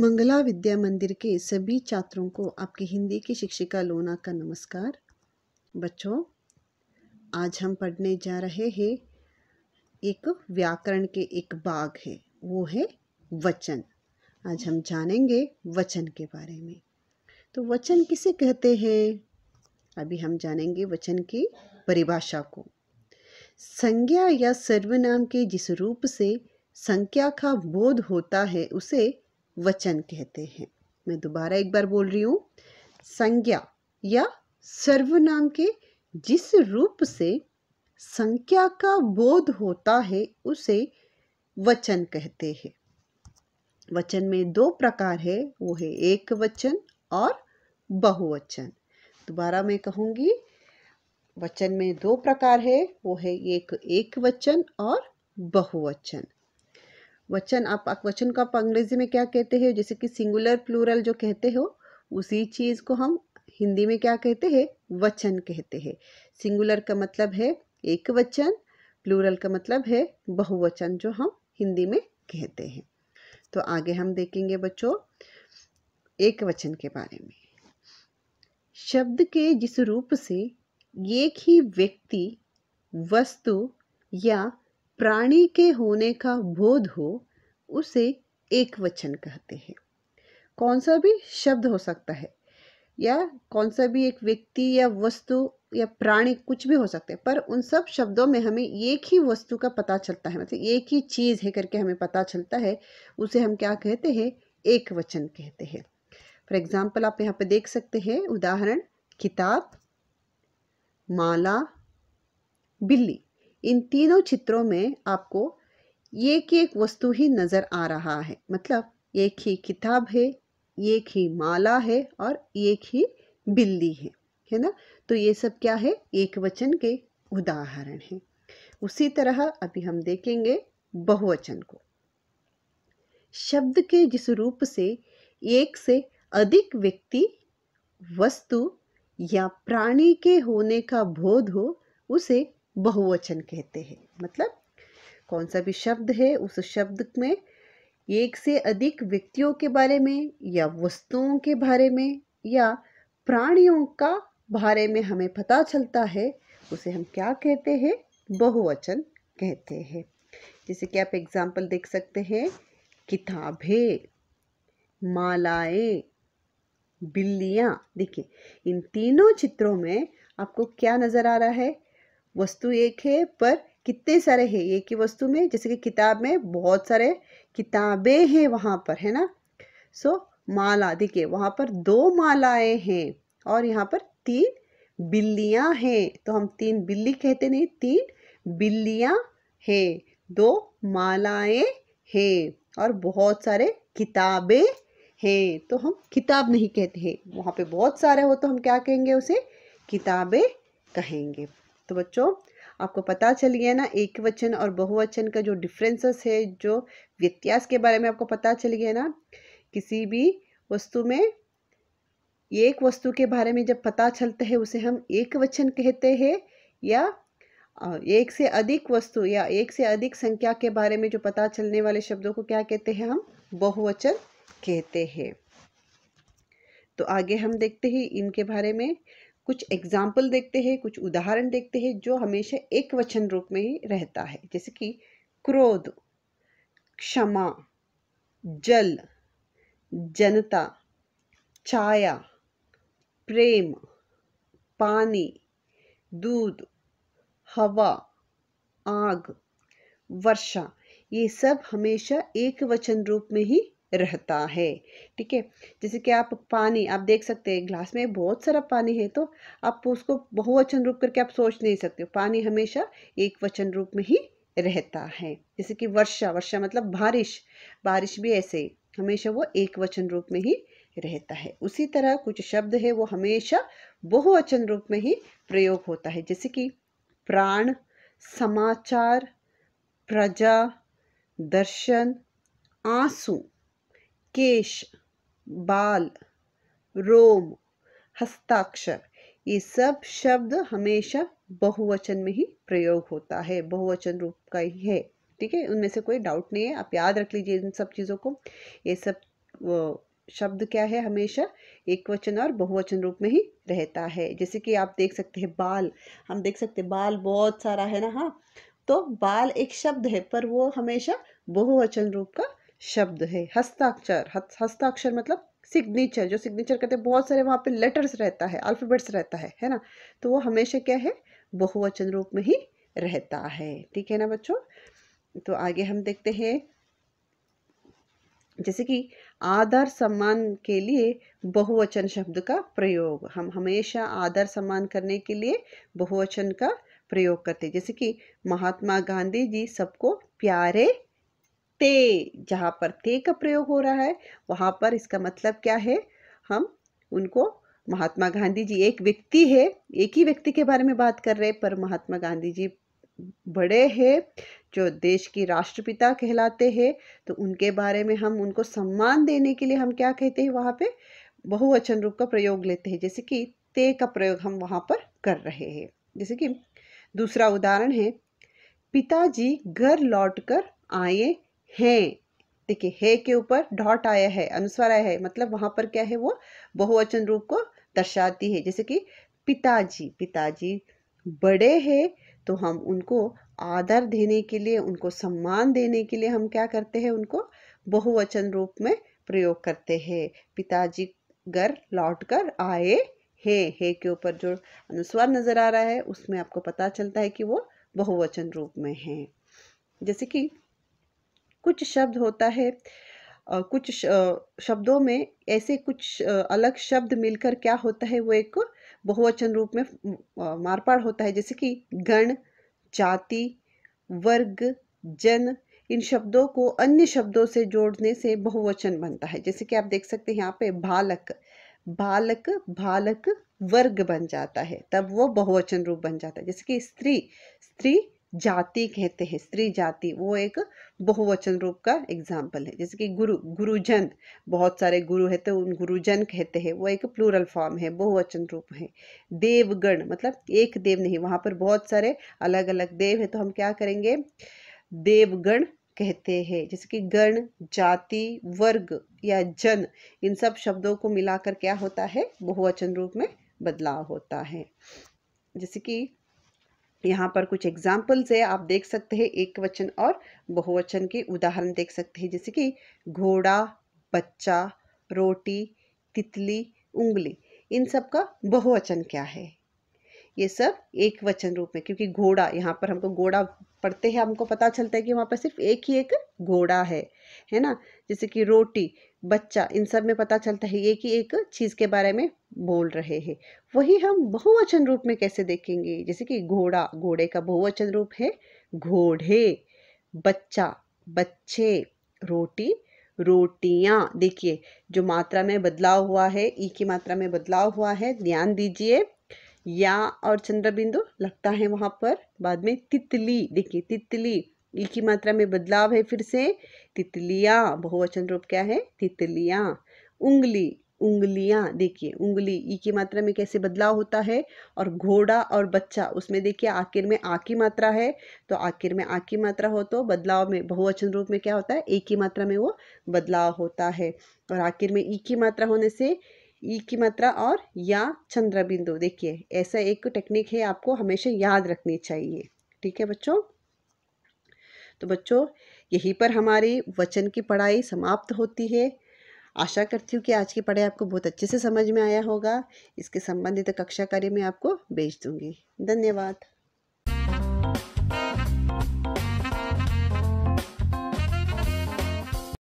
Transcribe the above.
मंगला विद्या मंदिर के सभी छात्रों को आपकी हिंदी की शिक्षिका लोना का नमस्कार बच्चों आज हम पढ़ने जा रहे हैं एक व्याकरण के एक भाग है वो है वचन आज हम जानेंगे वचन के बारे में तो वचन किसे कहते हैं अभी हम जानेंगे वचन की परिभाषा को संज्ञा या सर्वनाम के जिस रूप से संख्या का बोध होता है उसे वचन कहते हैं मैं दोबारा एक बार बोल रही हूँ संज्ञा या सर्वनाम के जिस रूप से संख्या का बोध होता है उसे वचन कहते हैं वचन में दो प्रकार है वो है एक वचन और बहुवचन दोबारा मैं कहूंगी वचन में दो प्रकार है वो है एक एक वचन और बहुवचन वचन आप वचन को आप अंग्रेजी में क्या कहते हो जैसे कि सिंगुलर प्लूरल जो कहते हो उसी चीज़ को हम हिंदी में क्या कहते हैं वचन कहते हैं सिंगुलर का मतलब है एक वचन प्लूरल का मतलब है बहुवचन जो हम हिंदी में कहते हैं तो आगे हम देखेंगे बच्चों एक वचन के बारे में शब्द के जिस रूप से एक ही व्यक्ति वस्तु या प्राणी के होने का बोध हो उसे एक वचन कहते हैं कौन सा भी शब्द हो सकता है या कौन सा भी एक व्यक्ति या वस्तु या प्राणी कुछ भी हो सकते हैं पर उन सब शब्दों में हमें एक ही वस्तु का पता चलता है मतलब एक ही चीज़ है करके हमें पता चलता है उसे हम क्या कहते हैं एक वचन कहते हैं फॉर एग्जाम्पल आप यहाँ पे देख सकते हैं उदाहरण किताब माला बिल्ली इन तीनों चित्रों में आपको एक एक वस्तु ही नज़र आ रहा है मतलब एक ही किताब है एक ही माला है और एक ही बिल्ली है है ना तो ये सब क्या है एक वचन के उदाहरण हैं उसी तरह अभी हम देखेंगे बहुवचन को शब्द के जिस रूप से एक से अधिक व्यक्ति वस्तु या प्राणी के होने का बोध हो उसे बहुवचन कहते हैं मतलब कौन सा भी शब्द है उस शब्द में एक से अधिक व्यक्तियों के बारे में या वस्तुओं के बारे में या प्राणियों का बारे में हमें पता चलता है उसे हम क्या कहते हैं बहुवचन कहते हैं जैसे कि आप एग्जाम्पल देख सकते हैं किताबें मालाएं बिल्लियाँ देखिए इन तीनों चित्रों में आपको क्या नज़र आ रहा है वस्तु एक है पर कितने सारे है एक ही वस्तु में जैसे कि किताब में बहुत सारे किताबें हैं वहाँ पर है ना सो माला देखिए वहाँ पर दो मालाएं हैं और यहाँ पर तीन बिल्लियाँ हैं तो हम तीन बिल्ली कहते नहीं तीन बिल्लियाँ हैं दो मालाएं हैं और बहुत सारे किताबें हैं तो हम किताब नहीं कहते हैं वहाँ पे बहुत सारे हो तो हम क्या कहेंगे उसे किताबें कहेंगे तो बच्चों आपको पता चल गया ना एक वचन और बहुवचन का जो डिफरेंसेस है जो व्यत्यास के बारे में आपको पता चल गया ना किसी भी वस्तु में एक वस्तु के बारे में जब पता चलता है उसे हम एक वचन कहते हैं या एक से अधिक वस्तु या एक से अधिक संख्या के बारे में जो पता चलने वाले शब्दों को क्या कहते हैं हम बहुवचन कहते हैं तो आगे हम देखते हैं इनके बारे में कुछ एग्जाम्पल देखते हैं कुछ उदाहरण देखते हैं जो हमेशा एक वचन रूप में ही रहता है जैसे कि क्रोध क्षमा जल जनता छाया प्रेम पानी दूध हवा आग वर्षा ये सब हमेशा एक वचन रूप में ही रहता है ठीक है जैसे कि आप पानी आप देख सकते हैं ग्लास में बहुत सारा पानी है तो आप उसको बहुवचन रूप करके आप सोच नहीं सकते पानी हमेशा एक वचन रूप में ही रहता है जैसे कि वर्षा वर्षा मतलब बारिश बारिश भी ऐसे हमेशा वो एक वचन रूप में ही रहता है उसी तरह कुछ शब्द है वो हमेशा बहुवचन रूप में ही प्रयोग होता है जैसे कि प्राण समाचार प्रजा दर्शन आंसू केश बाल रोम हस्ताक्षर ये सब शब्द हमेशा बहुवचन में ही प्रयोग होता है बहुवचन रूप का ही है ठीक है उनमें से कोई डाउट नहीं है आप याद रख लीजिए इन सब चीज़ों को ये सब शब्द क्या है हमेशा एक वचन और बहुवचन रूप में ही रहता है जैसे कि आप देख सकते हैं बाल हम देख सकते हैं बाल बहुत सारा है ना हाँ तो बाल एक शब्द है पर वो हमेशा बहुवचन रूप का शब्द है हस्ताक्षर हस्ताक्षर मतलब सिग्नेचर जो सिग्नेचर कहते हैं बहुत सारे वहाँ पे लेटर्स रहता है अल्फ़ाबेट्स रहता है है ना तो वो हमेशा क्या है बहुवचन रूप में ही रहता है ठीक है ना बच्चों तो आगे हम देखते हैं जैसे कि आदर सम्मान के लिए बहुवचन शब्द का प्रयोग हम हमेशा आदर सम्मान करने के लिए बहुवचन का प्रयोग करते हैं जैसे कि महात्मा गांधी जी सबको प्यारे ते जहाँ पर ते का प्रयोग हो रहा है वहाँ पर इसका मतलब क्या है हम उनको महात्मा गांधी जी एक व्यक्ति है एक ही व्यक्ति के बारे में बात कर रहे हैं पर महात्मा गांधी जी बड़े हैं जो देश की राष्ट्रपिता कहलाते हैं तो उनके बारे में हम उनको सम्मान देने के लिए हम क्या कहते हैं वहाँ पे बहुवचन रूप का प्रयोग लेते हैं जैसे कि ते का प्रयोग हम वहाँ पर कर रहे हैं जैसे कि दूसरा उदाहरण है पिताजी घर लौटकर आए हैं देखिए है के ऊपर डॉट आया है अनुस्वार आया है मतलब वहाँ पर क्या है वो बहुवचन रूप को दर्शाती है जैसे कि पिताजी पिताजी बड़े हैं तो हम उनको आदर देने के लिए उनको सम्मान देने के लिए हम क्या करते हैं उनको बहुवचन रूप में प्रयोग करते हैं पिताजी घर लौट कर आए हैं हे के ऊपर जो अनुस्वार नज़र आ रहा है उसमें आपको पता चलता है कि वो बहुवचन रूप में है जैसे कि कुछ शब्द होता है कुछ शब्दों में ऐसे कुछ अलग शब्द मिलकर क्या होता है वो एक बहुवचन रूप में मारपाड़ होता है जैसे कि गण जाति वर्ग जन इन शब्दों को अन्य शब्दों से जोड़ने से बहुवचन बनता है जैसे कि आप देख सकते हैं यहाँ पे बालक बालक बालक वर्ग बन जाता है तब वो बहुवचन रूप बन जाता है जैसे कि स्त्री स्त्री जाति कहते हैं स्त्री जाति वो एक बहुवचन रूप का एग्जाम्पल है जैसे कि गुरु गुरुजन बहुत सारे गुरु है तो उन गुरुजन कहते हैं वो एक प्लूरल फॉर्म है बहुवचन रूप है देवगण मतलब एक देव नहीं वहाँ पर बहुत सारे अलग अलग देव है तो हम क्या करेंगे देवगण कहते हैं जैसे कि गण जाति वर्ग या जन इन सब शब्दों को मिलाकर क्या होता है बहुवचन रूप में बदलाव होता है जैसे कि यहाँ पर कुछ एग्जाम्पल्स है आप देख सकते हैं एक वचन और बहुवचन के उदाहरण देख सकते हैं जैसे कि घोड़ा बच्चा रोटी तितली उंगली इन सब का बहुवचन क्या है ये सब एक वचन रूप में क्योंकि घोड़ा यहाँ पर हमको घोड़ा पढ़ते हैं हमको पता चलता है कि वहाँ पर सिर्फ एक ही एक घोड़ा है है ना जैसे कि रोटी बच्चा इन सब में पता चलता है एक ही एक चीज़ के बारे में बोल रहे हैं वही हम बहुवचन रूप में कैसे देखेंगे जैसे कि घोड़ा घोड़े का बहुवचन रूप है घोड़े बच्चा बच्चे रोटी रोटियाँ देखिए जो मात्रा में बदलाव हुआ है ई की मात्रा में बदलाव हुआ है ध्यान दीजिए या और चंद्रबिंदु लगता है वहां पर बाद में तितली देखिए तितली ई की मात्रा में बदलाव है फिर से तितलिया बहुवचन रूप क्या है तितलिया उंगली उंगलियां देखिए उंगली ई की मात्रा में कैसे बदलाव होता है और घोड़ा और बच्चा उसमें देखिए आखिर में आ की मात्रा है तो आखिर में आ की मात्रा हो तो बदलाव में बहुवचन रूप में क्या होता है ए की मात्रा में वो बदलाव होता है और आखिर में ई की मात्रा होने से ई की मात्रा और या चंद्र बिंदु देखिए ऐसा एक टेक्निक है आपको हमेशा याद रखनी चाहिए ठीक है बच्चों तो बच्चों यहीं पर हमारी वचन की पढ़ाई समाप्त होती है आशा करती हूँ कि आज की पढ़ाई आपको बहुत अच्छे से समझ में आया होगा इसके संबंधित कक्षा कार्य में आपको भेज दूँगी धन्यवाद